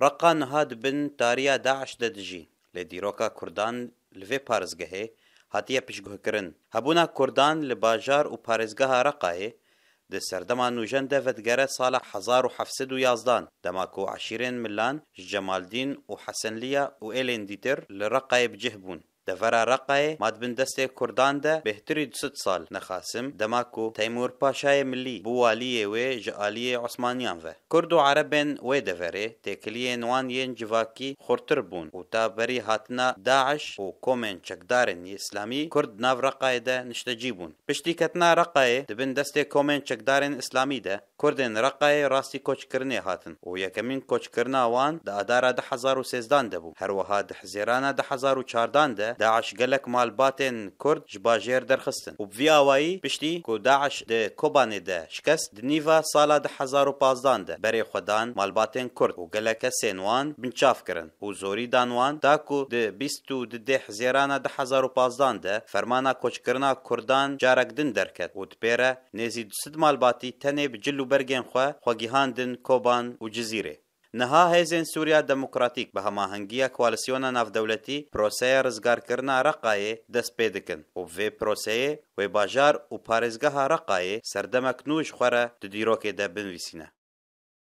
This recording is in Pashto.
رقا نهاد بن تاریya Daesh de dijî lê dîroka Kurdan li vê parêzgehê hatiye piştgihkirin. Hebûna Kurdan li bajar û parêzgeha Reqayê di serdema nûjen de vedgere sala hezar û hefsed û yazdan dema ku eşîrên milan ji Cemaldîn û Hesenliya û êlên dîtir li Reqayê bicih bûn. Devera Raqayê madbin destê Kurdan de bêhtirî 200 sal nexasim dema ku Teymur Paşayê Millî bû aliyê wê ji aliyê Osmaniyan ve. Kurd û Erebên wê deverê têkiliyên wan yên civakî xurtir bûn û ta berî hatina Daeş û komên çekdarên İslamî Kurd nav Raqayê de niştecî bûn. Piştî ketina Raqayê dibin destê komên çekdarên İslamî de Kurdên Raqayê rastî koçkirinê hatin û yekemîn koçkirina wan di adara 2013 de bû. Her wiha di hizêrana 2014 de داعش گەلک مالباتێن کورد ji bajêr derxistin û vî awayî piştî ku daeş di kobanê de şikest di nîva sala di hezar û pazdan de berê xwedan malbatên kurd û gelek kesên wan binçav kirin û zorî dan wan da ku di bîst û di deh zêrana di hezar û pazdan de fermana koçkirina kurdan carek din derket û dipêre nêzî du sid malbatî tenê bi cil û bergên xwe xwegihandin koban û cizîrê نها هێزێن سووریا دموکراتیک بە هەماهنگگیە کوالسیۆنە ناودەولەتی پرۆسەیە ڕزگارکردنا ڕقایێ دەست پێ دکن و vê پرۆسەیە وێ باژار و پارێزگەها ڕقایێ سەردەمەک نوش خوێرە دو دیرۆکێ دەبنویسینە